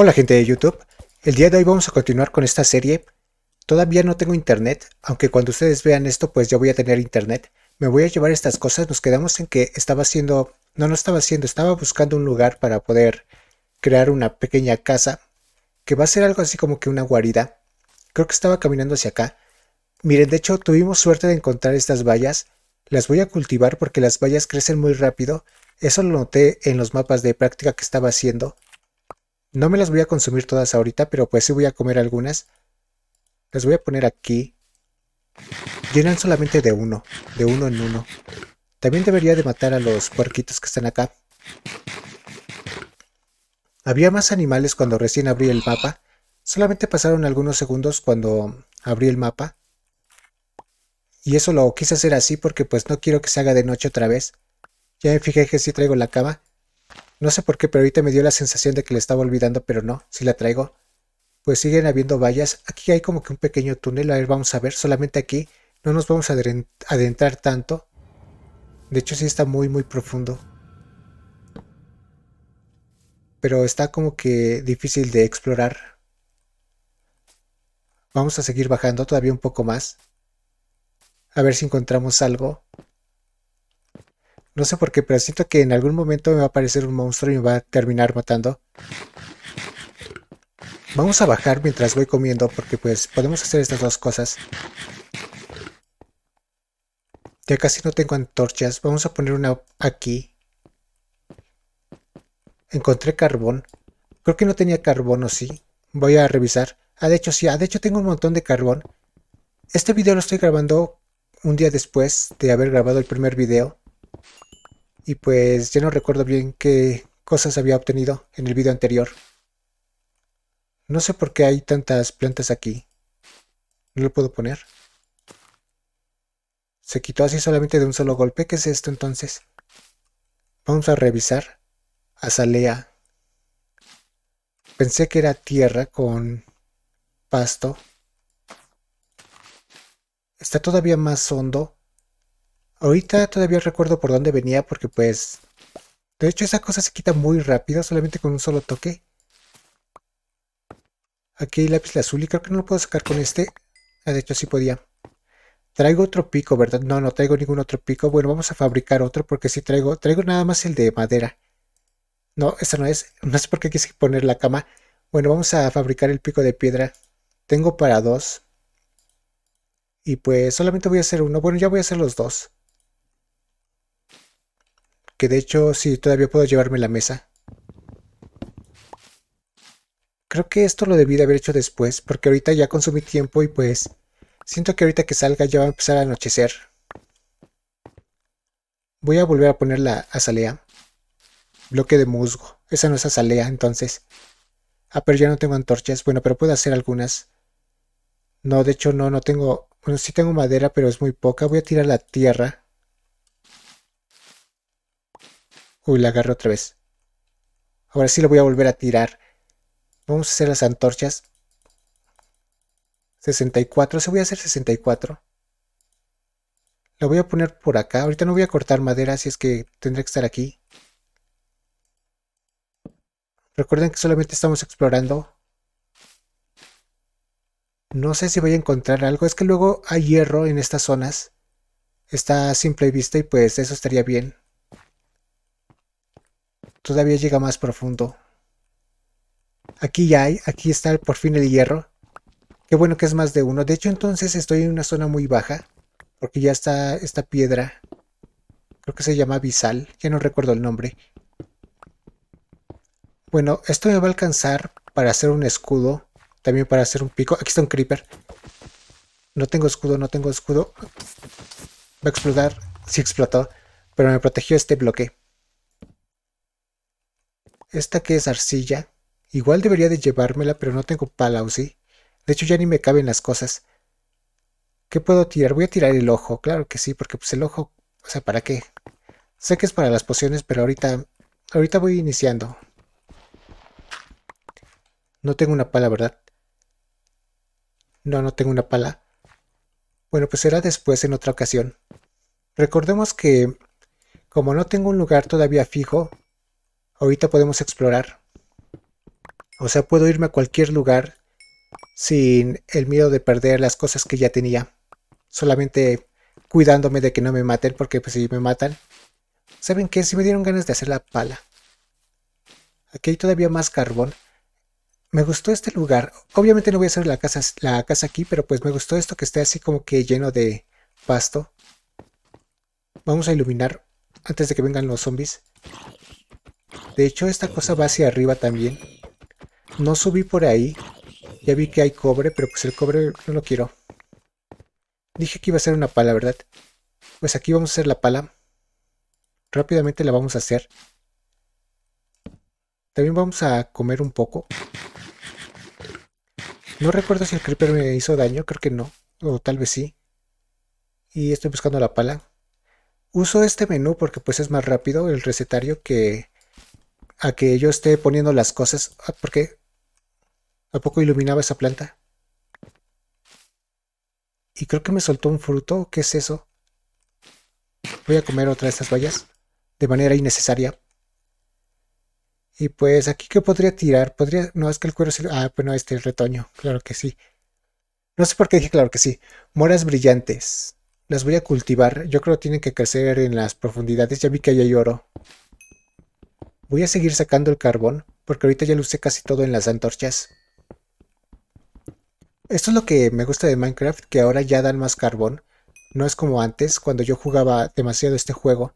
Hola gente de YouTube, el día de hoy vamos a continuar con esta serie. Todavía no tengo internet, aunque cuando ustedes vean esto pues ya voy a tener internet. Me voy a llevar estas cosas, nos quedamos en que estaba haciendo, no, no estaba haciendo, estaba buscando un lugar para poder crear una pequeña casa, que va a ser algo así como que una guarida. Creo que estaba caminando hacia acá. Miren, de hecho tuvimos suerte de encontrar estas vallas, las voy a cultivar porque las vallas crecen muy rápido, eso lo noté en los mapas de práctica que estaba haciendo no me las voy a consumir todas ahorita, pero pues sí voy a comer algunas. Las voy a poner aquí. Llenan solamente de uno, de uno en uno. También debería de matar a los puerquitos que están acá. Había más animales cuando recién abrí el mapa. Solamente pasaron algunos segundos cuando abrí el mapa. Y eso lo quise hacer así porque pues no quiero que se haga de noche otra vez. Ya me fijé que sí traigo la cama. No sé por qué, pero ahorita me dio la sensación de que la estaba olvidando, pero no, si la traigo. Pues siguen habiendo vallas. Aquí hay como que un pequeño túnel. A ver, vamos a ver. Solamente aquí no nos vamos a adentrar tanto. De hecho, sí está muy, muy profundo. Pero está como que difícil de explorar. Vamos a seguir bajando todavía un poco más. A ver si encontramos algo. No sé por qué, pero siento que en algún momento me va a aparecer un monstruo y me va a terminar matando. Vamos a bajar mientras voy comiendo porque pues podemos hacer estas dos cosas. Ya casi no tengo antorchas. Vamos a poner una aquí. Encontré carbón. Creo que no tenía carbón, ¿o sí? Voy a revisar. Ah, de hecho sí. Ah, de hecho tengo un montón de carbón. Este video lo estoy grabando un día después de haber grabado el primer video y pues ya no recuerdo bien qué cosas había obtenido en el video anterior. No sé por qué hay tantas plantas aquí. No lo puedo poner. Se quitó así solamente de un solo golpe. ¿Qué es esto entonces? Vamos a revisar. Azalea. Pensé que era tierra con pasto. Está todavía más hondo Ahorita todavía recuerdo por dónde venía porque pues... De hecho esa cosa se quita muy rápido solamente con un solo toque. Aquí hay lápiz azul y creo que no lo puedo sacar con este. Ah, de hecho sí podía. Traigo otro pico, ¿verdad? No, no traigo ningún otro pico. Bueno, vamos a fabricar otro porque sí traigo... Traigo nada más el de madera. No, esa no es. No sé por qué quise poner la cama. Bueno, vamos a fabricar el pico de piedra. Tengo para dos. Y pues solamente voy a hacer uno. Bueno, ya voy a hacer los dos. Que de hecho, sí, todavía puedo llevarme la mesa. Creo que esto lo debí de haber hecho después, porque ahorita ya consumí tiempo y pues... Siento que ahorita que salga ya va a empezar a anochecer. Voy a volver a poner la azalea. Bloque de musgo. Esa no es azalea, entonces. Ah, pero ya no tengo antorchas. Bueno, pero puedo hacer algunas. No, de hecho no, no tengo... Bueno, sí tengo madera, pero es muy poca. Voy a tirar la tierra. Uy, la agarré otra vez. Ahora sí lo voy a volver a tirar. Vamos a hacer las antorchas. 64, se voy a hacer 64. La voy a poner por acá. Ahorita no voy a cortar madera, así es que tendré que estar aquí. Recuerden que solamente estamos explorando. No sé si voy a encontrar algo. Es que luego hay hierro en estas zonas. Está a simple vista y pues eso estaría bien todavía llega más profundo. Aquí ya hay, aquí está por fin el hierro. Qué bueno que es más de uno. De hecho, entonces estoy en una zona muy baja. Porque ya está esta piedra. Creo que se llama Bisal. Ya no recuerdo el nombre. Bueno, esto me va a alcanzar para hacer un escudo. También para hacer un pico. Aquí está un creeper. No tengo escudo, no tengo escudo. Va a explotar. Sí explotó. Pero me protegió este bloque. Esta que es arcilla. Igual debería de llevármela, pero no tengo pala, ¿o sí? De hecho, ya ni me caben las cosas. ¿Qué puedo tirar? Voy a tirar el ojo, claro que sí, porque pues el ojo, o sea, ¿para qué? Sé que es para las pociones, pero ahorita, ahorita voy iniciando. No tengo una pala, ¿verdad? No, no tengo una pala. Bueno, pues será después en otra ocasión. Recordemos que, como no tengo un lugar todavía fijo, Ahorita podemos explorar. O sea, puedo irme a cualquier lugar sin el miedo de perder las cosas que ya tenía. Solamente cuidándome de que no me maten, porque pues, si me matan... ¿Saben qué? Si me dieron ganas de hacer la pala. Aquí hay todavía más carbón. Me gustó este lugar. Obviamente no voy a hacer la casa, la casa aquí, pero pues me gustó esto que esté así como que lleno de pasto. Vamos a iluminar antes de que vengan los zombies. De hecho, esta cosa va hacia arriba también. No subí por ahí. Ya vi que hay cobre, pero pues el cobre no lo quiero. Dije que iba a ser una pala, ¿verdad? Pues aquí vamos a hacer la pala. Rápidamente la vamos a hacer. También vamos a comer un poco. No recuerdo si el creeper me hizo daño, creo que no. O tal vez sí. Y estoy buscando la pala. Uso este menú porque pues es más rápido el recetario que a que yo esté poniendo las cosas. Ah, ¿Por qué? ¿A poco iluminaba esa planta? Y creo que me soltó un fruto. ¿Qué es eso? Voy a comer otra de estas vallas. De manera innecesaria. Y pues aquí que podría tirar, podría, no es que el cuero se... Ah, no este es retoño, claro que sí. No sé por qué dije claro que sí. Moras brillantes. Las voy a cultivar. Yo creo que tienen que crecer en las profundidades. Ya vi que ahí hay oro. Voy a seguir sacando el carbón, porque ahorita ya lo usé casi todo en las antorchas. Esto es lo que me gusta de Minecraft, que ahora ya dan más carbón. No es como antes, cuando yo jugaba demasiado este juego.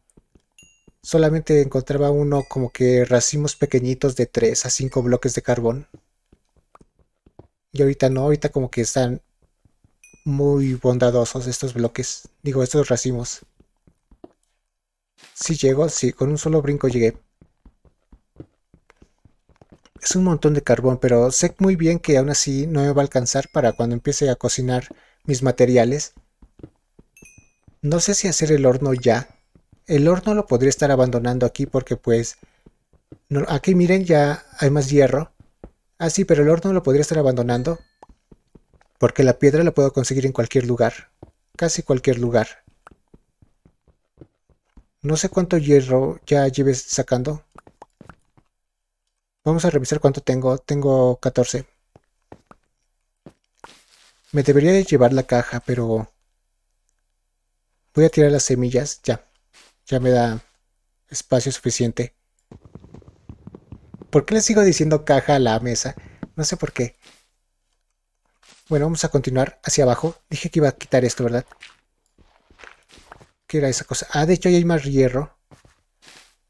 Solamente encontraba uno como que racimos pequeñitos de 3 a 5 bloques de carbón. Y ahorita no, ahorita como que están muy bondadosos estos bloques. Digo, estos racimos. Si sí llego, sí, con un solo brinco llegué es un montón de carbón, pero sé muy bien que aún así no me va a alcanzar para cuando empiece a cocinar mis materiales. No sé si hacer el horno ya. El horno lo podría estar abandonando aquí porque pues... No, aquí miren, ya hay más hierro. Ah, sí, pero el horno lo podría estar abandonando. Porque la piedra la puedo conseguir en cualquier lugar. Casi cualquier lugar. No sé cuánto hierro ya lleves sacando. Vamos a revisar cuánto tengo. Tengo 14. Me debería de llevar la caja, pero... Voy a tirar las semillas. Ya. Ya me da espacio suficiente. ¿Por qué le sigo diciendo caja a la mesa? No sé por qué. Bueno, vamos a continuar hacia abajo. Dije que iba a quitar esto, ¿verdad? ¿Qué era esa cosa? Ah, de hecho ahí hay más hierro.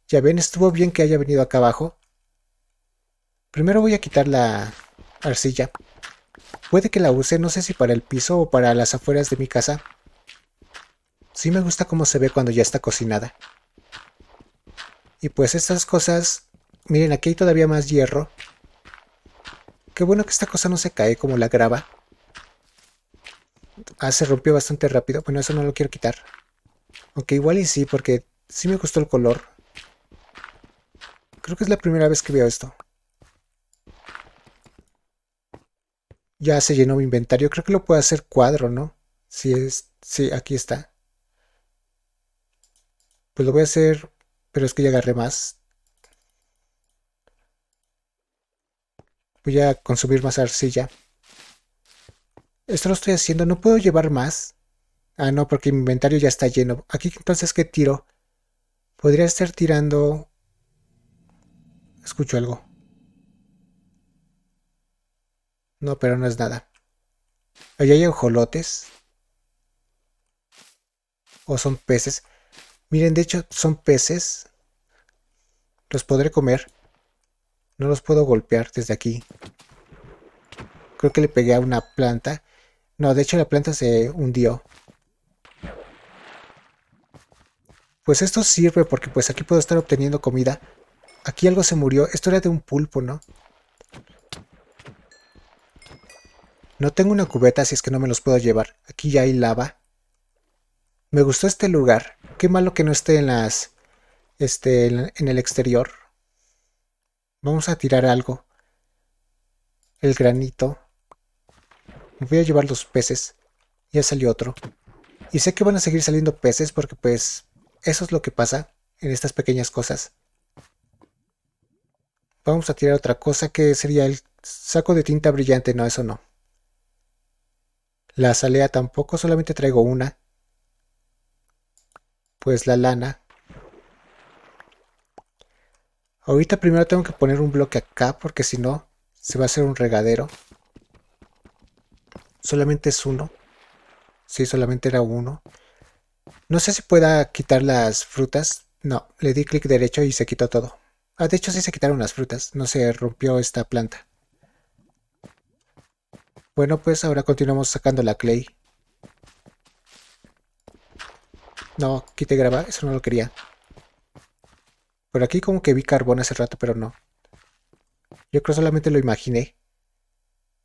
Ya ven, estuvo bien que haya venido acá abajo. Primero voy a quitar la arcilla. Puede que la use, no sé si para el piso o para las afueras de mi casa. Sí me gusta cómo se ve cuando ya está cocinada. Y pues estas cosas... Miren, aquí hay todavía más hierro. Qué bueno que esta cosa no se cae como la grava. Ah, se rompió bastante rápido. Bueno, eso no lo quiero quitar. Aunque igual y sí, porque sí me gustó el color. Creo que es la primera vez que veo esto. Ya se llenó mi inventario. Creo que lo puedo hacer cuadro, ¿no? Si es. Sí, aquí está. Pues lo voy a hacer. Pero es que ya agarré más. Voy a consumir más arcilla. Esto lo estoy haciendo. No puedo llevar más. Ah, no, porque mi inventario ya está lleno. Aquí entonces, ¿qué tiro? Podría estar tirando... Escucho algo. No, pero no es nada. Allá hay ojolotes O son peces. Miren, de hecho son peces. Los podré comer. No los puedo golpear desde aquí. Creo que le pegué a una planta. No, de hecho la planta se hundió. Pues esto sirve porque pues aquí puedo estar obteniendo comida. Aquí algo se murió. Esto era de un pulpo, ¿no? No tengo una cubeta, así es que no me los puedo llevar. Aquí ya hay lava. Me gustó este lugar. Qué malo que no esté en las... Este, en el exterior. Vamos a tirar algo. El granito. voy a llevar los peces. Ya salió otro. Y sé que van a seguir saliendo peces porque pues eso es lo que pasa en estas pequeñas cosas. Vamos a tirar otra cosa que sería el saco de tinta brillante. No, eso no. La zalea tampoco, solamente traigo una. Pues la lana. Ahorita primero tengo que poner un bloque acá porque si no se va a hacer un regadero. Solamente es uno. Sí, solamente era uno. No sé si pueda quitar las frutas. No, le di clic derecho y se quitó todo. Ah, de hecho sí se quitaron las frutas. No se rompió esta planta. Bueno, pues ahora continuamos sacando la clay. No, quité graba, eso no lo quería. Por aquí como que vi carbón hace rato, pero no. Yo creo solamente lo imaginé.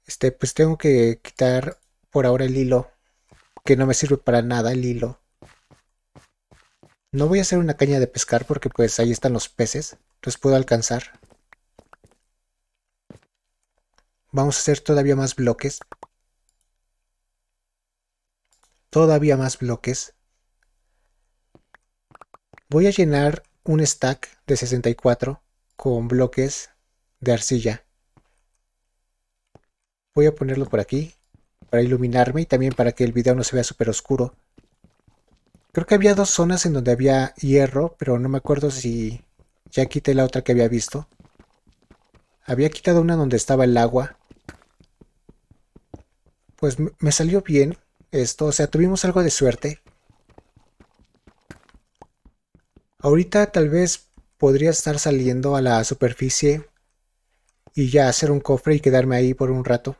Este, pues tengo que quitar por ahora el hilo. Que no me sirve para nada el hilo. No voy a hacer una caña de pescar porque pues ahí están los peces. Los puedo alcanzar. Vamos a hacer todavía más bloques. Todavía más bloques. Voy a llenar un stack de 64 con bloques de arcilla. Voy a ponerlo por aquí para iluminarme y también para que el video no se vea súper oscuro. Creo que había dos zonas en donde había hierro, pero no me acuerdo si ya quité la otra que había visto. Había quitado una donde estaba el agua pues me salió bien esto, o sea, tuvimos algo de suerte. Ahorita tal vez podría estar saliendo a la superficie y ya hacer un cofre y quedarme ahí por un rato.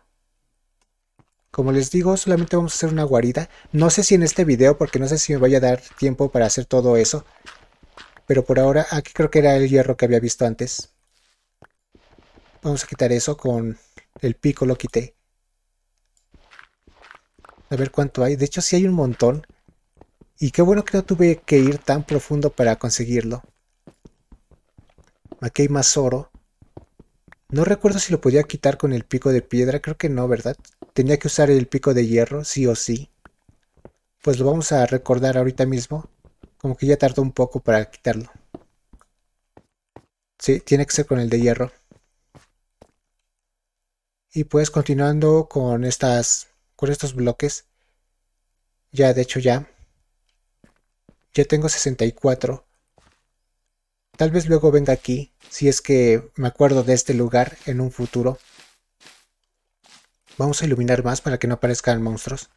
Como les digo, solamente vamos a hacer una guarida. No sé si en este video, porque no sé si me vaya a dar tiempo para hacer todo eso. Pero por ahora, aquí creo que era el hierro que había visto antes. Vamos a quitar eso con el pico, lo quité a ver cuánto hay. De hecho, sí hay un montón. Y qué bueno que no tuve que ir tan profundo para conseguirlo. Aquí hay más oro. No recuerdo si lo podía quitar con el pico de piedra. Creo que no, ¿verdad? Tenía que usar el pico de hierro, sí o sí. Pues lo vamos a recordar ahorita mismo. Como que ya tardó un poco para quitarlo. Sí, tiene que ser con el de hierro. Y pues continuando con estas con estos bloques. Ya, de hecho ya. Ya tengo 64. Tal vez luego venga aquí, si es que me acuerdo de este lugar en un futuro. Vamos a iluminar más para que no aparezcan monstruos.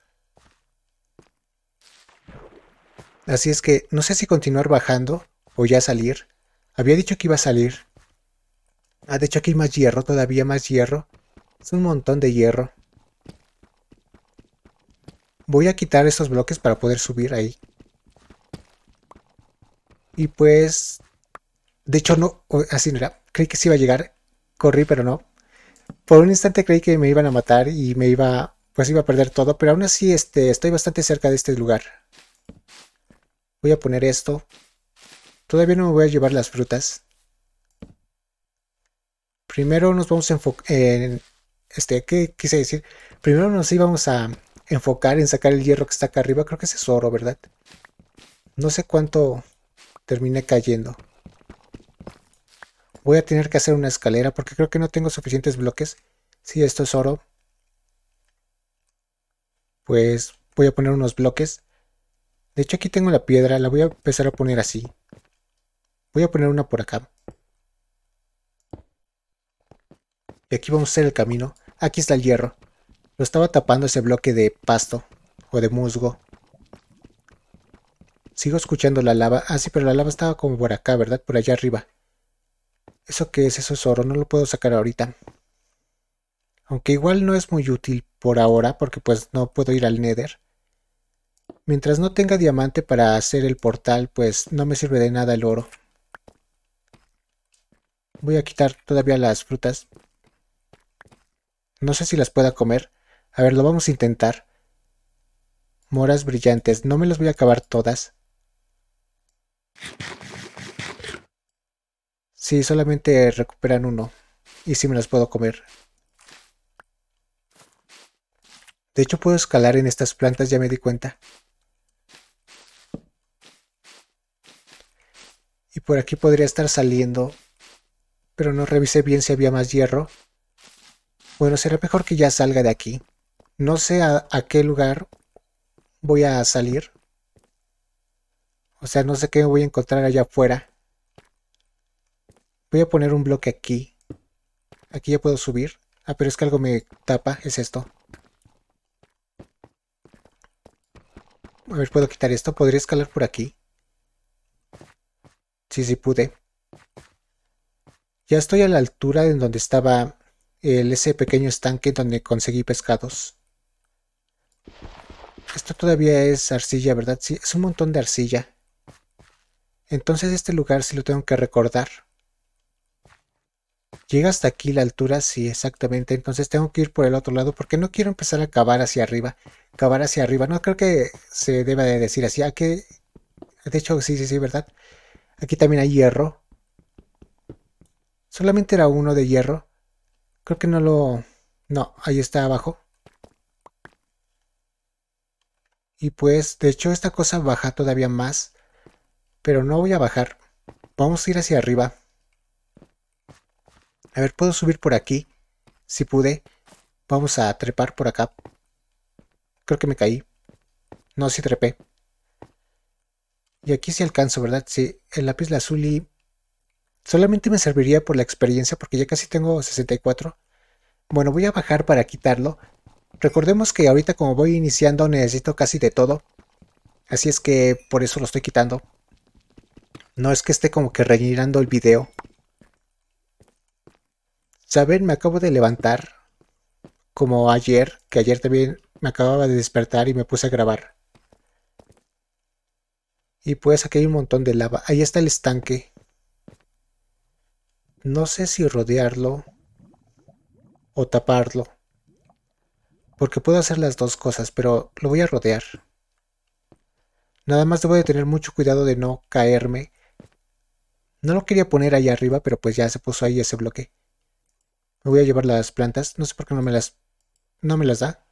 Así es que no sé si continuar bajando o ya salir. Había dicho que iba a salir. Ah, de hecho aquí hay más hierro, todavía más hierro. Es un montón de hierro. Voy a quitar estos bloques para poder subir ahí. Y pues... De hecho, no... Así no era. Creí que sí iba a llegar. Corrí, pero no. Por un instante creí que me iban a matar y me iba... Pues iba a perder todo. Pero aún así este, estoy bastante cerca de este lugar. Voy a poner esto. Todavía no me voy a llevar las frutas. Primero nos vamos a enfocar... En, este, ¿Qué quise decir? Primero nos íbamos a enfocar en sacar el hierro que está acá arriba. Creo que ese es oro, ¿verdad? No sé cuánto termine cayendo. Voy a tener que hacer una escalera porque creo que no tengo suficientes bloques. Si esto es oro, pues voy a poner unos bloques. De hecho aquí tengo la piedra, la voy a empezar a poner así. Voy a poner una por acá. Y aquí vamos a hacer el camino. Aquí está el hierro. Lo estaba tapando ese bloque de pasto o de musgo. Sigo escuchando la lava. Ah, sí, pero la lava estaba como por acá, ¿verdad? Por allá arriba. ¿Eso qué es? Eso es oro. No lo puedo sacar ahorita. Aunque igual no es muy útil por ahora porque pues no puedo ir al Nether. Mientras no tenga diamante para hacer el portal, pues no me sirve de nada el oro. Voy a quitar todavía las frutas. No sé si las pueda comer. A ver, lo vamos a intentar. Moras brillantes. No me las voy a acabar todas. Sí, solamente recuperan uno. Y sí me las puedo comer. De hecho puedo escalar en estas plantas, ya me di cuenta. Y por aquí podría estar saliendo. Pero no revisé bien si había más hierro. Bueno, será mejor que ya salga de aquí. No sé a, qué lugar voy a salir. O sea, no sé qué voy a encontrar allá afuera. Voy a poner un bloque aquí. Aquí ya puedo subir. Ah, pero es que algo me tapa. Es esto. A ver, ¿puedo quitar esto? ¿Podría escalar por aquí? Sí, sí pude. Ya estoy a la altura en donde estaba ese pequeño estanque donde conseguí pescados. Esto todavía es arcilla, ¿verdad? Sí, es un montón de arcilla. Entonces este lugar sí lo tengo que recordar. Llega hasta aquí la altura, sí, exactamente. Entonces tengo que ir por el otro lado porque no quiero empezar a cavar hacia arriba. Cavar hacia arriba. No creo que se deba de decir así. Aquí, de hecho, sí, sí, sí, ¿verdad? Aquí también hay hierro. Solamente era uno de hierro. Creo que no lo... No, ahí está abajo. Y pues, de hecho, esta cosa baja todavía más. Pero no voy a bajar. Vamos a ir hacia arriba. A ver, ¿puedo subir por aquí? Si pude. Vamos a trepar por acá. Creo que me caí. No, sí trepé. Y aquí sí alcanzo, ¿verdad? Sí, el lápiz azul y solamente me serviría por la experiencia porque ya casi tengo 64. Bueno, voy a bajar para quitarlo Recordemos que ahorita como voy iniciando necesito casi de todo. Así es que por eso lo estoy quitando. No es que esté como que rellenando el video. Saben, me acabo de levantar. Como ayer, que ayer también me acababa de despertar y me puse a grabar. Y pues aquí hay un montón de lava. Ahí está el estanque. No sé si rodearlo o taparlo porque puedo hacer las dos cosas, pero lo voy a rodear. Nada más debo de tener mucho cuidado de no caerme. No lo quería poner allá arriba, pero pues ya se puso ahí ese bloque. Me voy a llevar las plantas. No sé por qué no me las... No me las da.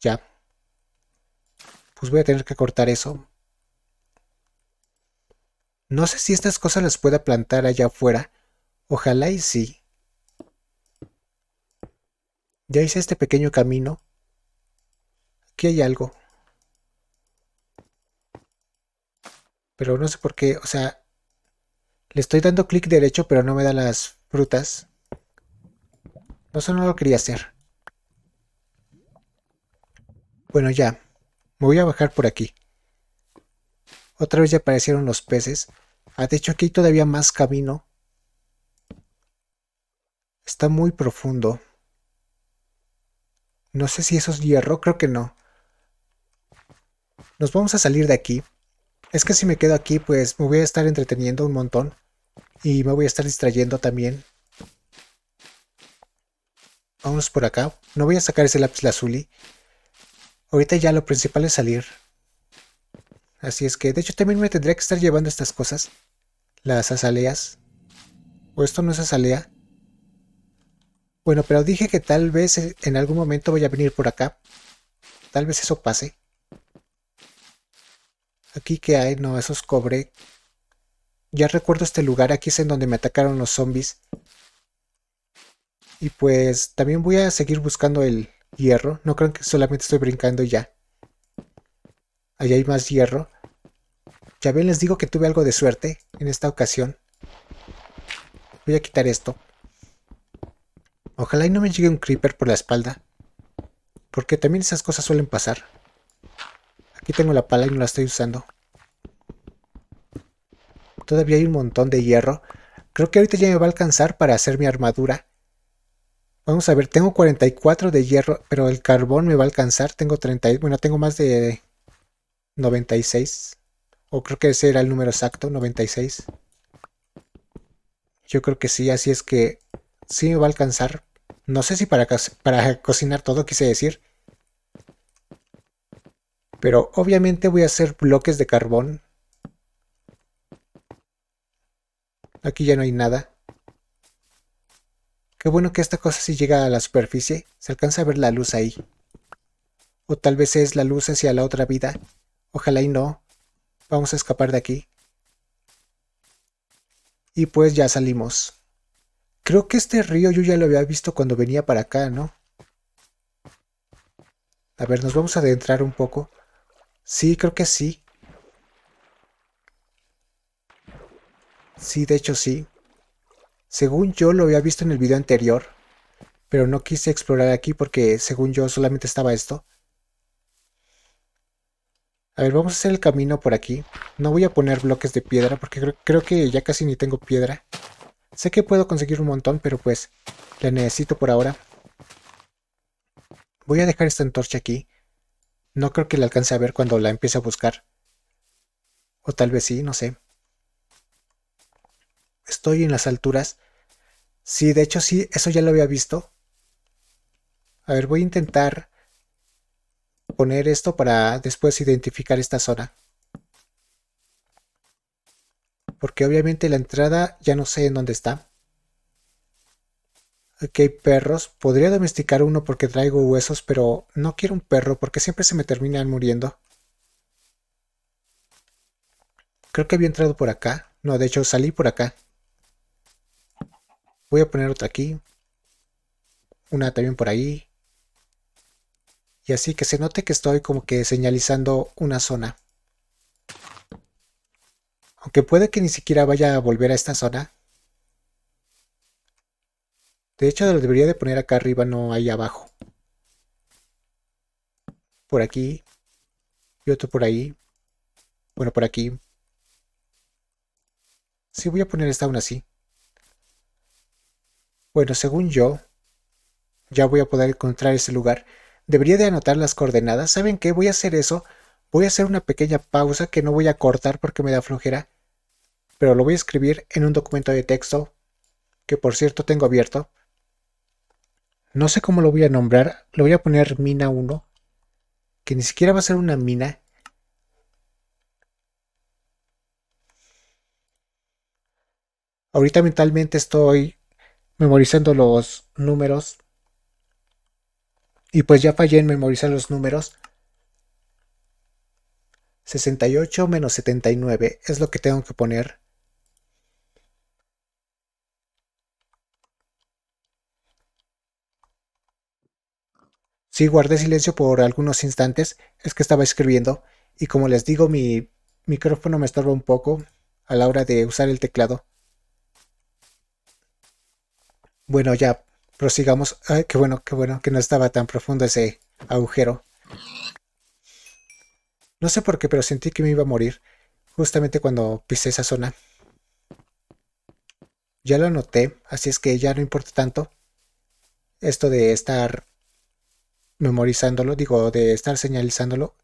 Ya. Pues voy a tener que cortar eso. No sé si estas cosas las pueda plantar allá afuera. Ojalá y sí. Ya hice este pequeño camino. Aquí hay algo. Pero no sé por qué, o sea, le estoy dando clic derecho, pero no me da las frutas. No, eso no lo quería hacer. Bueno, ya. Me voy a bajar por aquí. Otra vez ya aparecieron los peces. Ah, de hecho, aquí hay todavía más camino. Está muy profundo. No sé si eso es hierro, creo que no. Nos vamos a salir de aquí. Es que si me quedo aquí, pues me voy a estar entreteniendo un montón. Y me voy a estar distrayendo también. Vamos por acá. No voy a sacar ese lápiz lazuli. Ahorita ya lo principal es salir. Así es que, de hecho, también me tendría que estar llevando estas cosas. Las azaleas. O esto no es azalea. Bueno, pero dije que tal vez eh, en algún momento voy a venir por acá. Tal vez eso pase. Aquí que hay, no, eso es cobre. Ya recuerdo este lugar, aquí es en donde me atacaron los zombies. Y pues también voy a seguir buscando el hierro. No creo que solamente estoy brincando ya. Ahí hay más hierro. Ya ven, les digo que tuve algo de suerte en esta ocasión. Voy a quitar esto. Ojalá y no me llegue un creeper por la espalda. Porque también esas cosas suelen pasar. Aquí tengo la pala y no la estoy usando. Todavía hay un montón de hierro. Creo que ahorita ya me va a alcanzar para hacer mi armadura. Vamos a ver, tengo 44 de hierro, pero el carbón me va a alcanzar. Tengo 30, bueno, tengo más de 96. O creo que ese era el número exacto, 96. Yo creo que sí, así es que si me va a alcanzar. No sé si para, para cocinar todo quise decir. Pero obviamente voy a hacer bloques de carbón. Aquí ya no hay nada. Qué bueno que esta cosa si llega a la superficie, se alcanza a ver la luz ahí. O tal vez es la luz hacia la otra vida. Ojalá y no. Vamos a escapar de aquí. Y pues ya salimos. Creo que este río yo ya lo había visto cuando venía para acá, ¿no? A ver, nos vamos a adentrar un poco. Sí, creo que sí. Sí, de hecho sí. Según yo lo había visto en el video anterior, pero no quise explorar aquí porque según yo solamente estaba esto. A ver, vamos a hacer el camino por aquí. No voy a poner bloques de piedra porque creo, que ya casi ni tengo piedra. Sé que puedo conseguir un montón, pero pues la necesito por ahora. Voy a dejar esta antorcha aquí. No creo que la alcance a ver cuando la empiece a buscar. O tal vez sí, no sé. Estoy en las alturas. Sí, de hecho sí, eso ya lo había visto. A ver, voy a intentar poner esto para después identificar esta zona porque obviamente la entrada ya no sé en dónde está. Aquí hay perros. Podría domesticar uno porque traigo huesos, pero no quiero un perro porque siempre se me terminan muriendo. Creo que había entrado por acá. No, de hecho salí por acá. Voy a poner otra aquí. Una también por ahí. Y así que se note que estoy como que señalizando una zona. Aunque puede que ni siquiera vaya a volver a esta zona. De hecho, lo debería de poner acá arriba, no ahí abajo. Por aquí. Y otro por ahí. Bueno, por aquí. Sí, voy a poner esta aún así. Bueno, según yo, ya voy a poder encontrar ese lugar. Debería de anotar las coordenadas. ¿Saben qué? Voy a hacer eso. Voy a hacer una pequeña pausa que no voy a cortar porque me da flojera pero lo voy a escribir en un documento de texto que por cierto tengo abierto. No sé cómo lo voy a nombrar, lo voy a poner mina 1, que ni siquiera va a ser una mina. Ahorita mentalmente estoy memorizando los números. Y pues ya fallé en memorizar los números. 68 menos 79 es lo que tengo que poner. Si guardé silencio por algunos instantes, es que estaba escribiendo, y como les digo, mi micrófono me estorba un poco a la hora de usar el teclado. Bueno, ya prosigamos. Ay, qué bueno, qué bueno que no estaba tan profundo ese agujero. No sé por qué, pero sentí que me iba a morir justamente cuando pisé esa zona. Ya lo noté, así es que ya no importa tanto esto de estar memorizándolo, digo, de estar señalizándolo.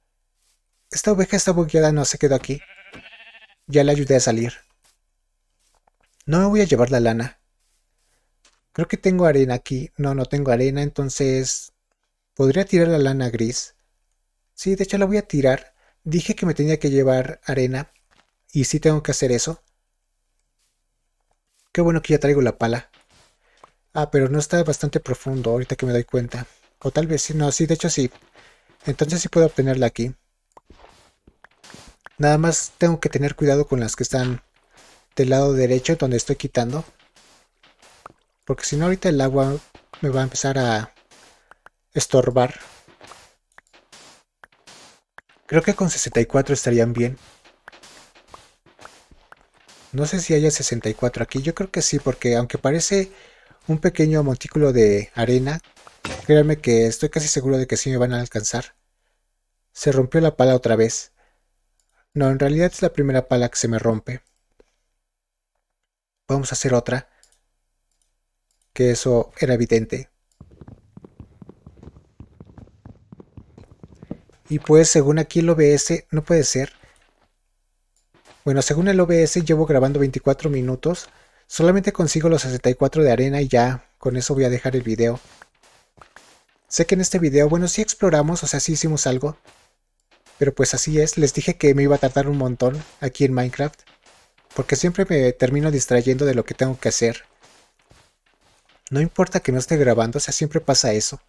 Esta oveja está bugueada, no se quedó aquí. Ya la ayudé a salir. No me voy a llevar la lana. Creo que tengo arena aquí. No, no tengo arena, entonces... Podría tirar la lana gris. Sí, de hecho la voy a tirar. Dije que me tenía que llevar arena. Y sí tengo que hacer eso. Qué bueno que ya traigo la pala. Ah, pero no está bastante profundo ahorita que me doy cuenta. O tal vez sí, no, sí, de hecho sí. Entonces sí puedo obtenerla aquí. Nada más tengo que tener cuidado con las que están del lado derecho donde estoy quitando. Porque si no ahorita el agua me va a empezar a estorbar. Creo que con 64 estarían bien. No sé si haya 64 aquí. Yo creo que sí, porque aunque parece un pequeño montículo de arena, Créanme que estoy casi seguro de que sí me van a alcanzar. Se rompió la pala otra vez. No, en realidad es la primera pala que se me rompe. Vamos a hacer otra. Que eso era evidente. Y pues según aquí el OBS, no puede ser. Bueno, según el OBS llevo grabando 24 minutos. Solamente consigo los 64 de arena y ya, con eso voy a dejar el video. Sé que en este video, bueno, sí exploramos, o sea, sí hicimos algo. Pero pues así es, les dije que me iba a tardar un montón aquí en Minecraft. Porque siempre me termino distrayendo de lo que tengo que hacer. No importa que no esté grabando, o sea, siempre pasa eso.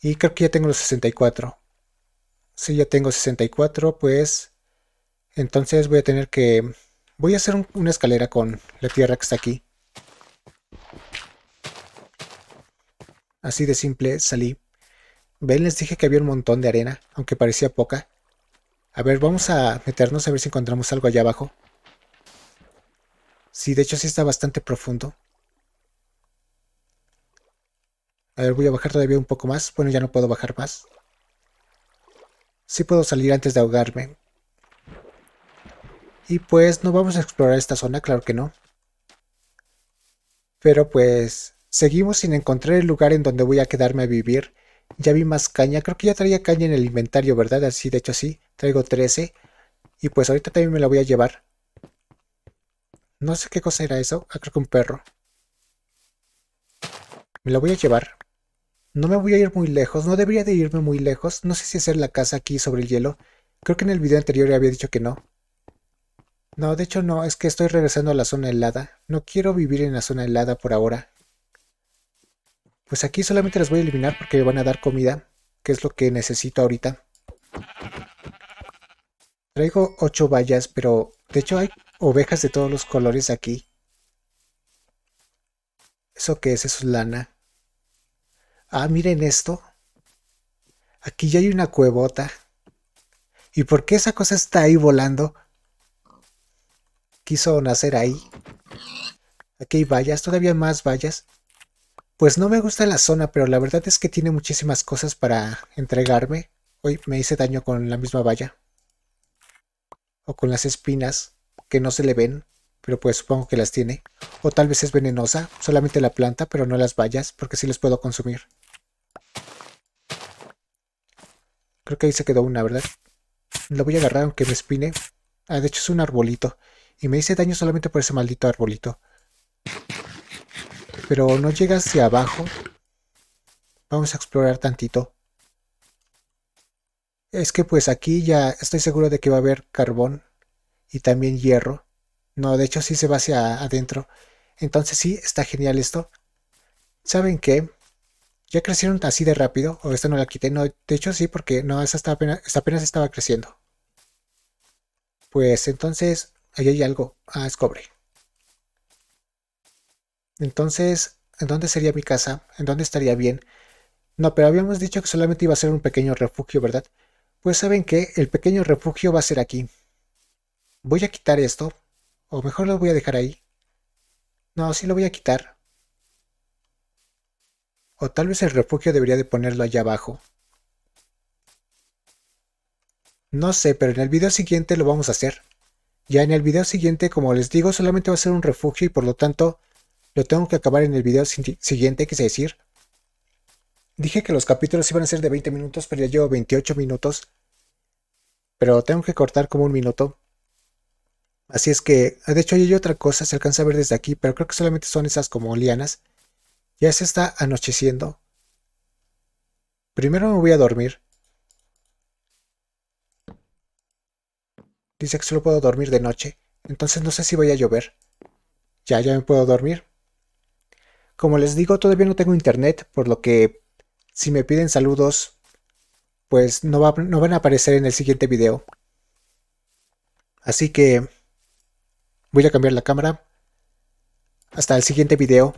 Y creo que ya tengo los 64. Si ya tengo 64, pues... Entonces voy a tener que... Voy a hacer una escalera con la tierra que está aquí. Así de simple salí. ¿Ven? Les dije que había un montón de arena, aunque parecía poca. A ver, vamos a meternos a ver si encontramos algo allá abajo. Sí, de hecho sí está bastante profundo. A ver, voy a bajar todavía un poco más. Bueno, ya no puedo bajar más. Sí puedo salir antes de ahogarme. Y pues no vamos a explorar esta zona, claro que no. Pero pues Seguimos sin encontrar el lugar en donde voy a quedarme a vivir. Ya vi más caña, creo que ya traía caña en el inventario, ¿verdad? Así, de hecho sí, traigo 13. Y pues ahorita también me la voy a llevar. No sé qué cosa era eso. Ah, creo que un perro. Me la voy a llevar. No me voy a ir muy lejos. No debería de irme muy lejos. No sé si hacer la casa aquí sobre el hielo. Creo que en el video anterior había dicho que no. No, de hecho no. Es que estoy regresando a la zona helada. No quiero vivir en la zona helada por ahora. Pues aquí solamente las voy a eliminar porque me van a dar comida, que es lo que necesito ahorita. Traigo ocho vallas, pero de hecho hay ovejas de todos los colores aquí. ¿Eso qué es? Eso es lana. Ah, miren esto. Aquí ya hay una cuevota. ¿Y por qué esa cosa está ahí volando? Quiso nacer ahí. Aquí hay vallas, todavía más vallas. Pues no me gusta la zona, pero la verdad es que tiene muchísimas cosas para entregarme. Hoy me hice daño con la misma valla. O con las espinas, que no se le ven, pero pues supongo que las tiene. O tal vez es venenosa, solamente la planta, pero no las vallas, porque sí las puedo consumir. Creo que ahí se quedó una, ¿verdad? Lo voy a agarrar aunque me espine. Ah, de hecho es un arbolito. Y me hice daño solamente por ese maldito arbolito pero no llega hacia abajo. Vamos a explorar tantito. Es que pues aquí ya estoy seguro de que va a haber carbón y también hierro. No, de hecho sí se va hacia adentro. Entonces sí, está genial esto. ¿Saben qué? Ya crecieron así de rápido. O esta no la quité. No, de hecho sí, porque no, esa está apenas, apenas estaba creciendo. Pues entonces, ahí hay algo. Ah, es cobre. Entonces, ¿en dónde sería mi casa? ¿En dónde estaría bien? No, pero habíamos dicho que solamente iba a ser un pequeño refugio, ¿verdad? Pues saben que el pequeño refugio va a ser aquí. Voy a quitar esto, o mejor lo voy a dejar ahí. No, sí lo voy a quitar. O tal vez el refugio debería de ponerlo allá abajo. No sé, pero en el video siguiente lo vamos a hacer. Ya en el video siguiente, como les digo, solamente va a ser un refugio y por lo tanto lo tengo que acabar en el video siguiente, quise decir. Dije que los capítulos iban a ser de 20 minutos, pero ya llevo 28 minutos. Pero tengo que cortar como un minuto. Así es que, de hecho, hay otra cosa, se alcanza a ver desde aquí, pero creo que solamente son esas como lianas. Ya se está anocheciendo. Primero me voy a dormir. Dice que solo puedo dormir de noche, entonces no sé si voy a llover. Ya, ya me puedo dormir. Como les digo, todavía no tengo internet, por lo que si me piden saludos, pues no, van a aparecer en el siguiente video. Así que voy a cambiar la cámara. Hasta el siguiente video.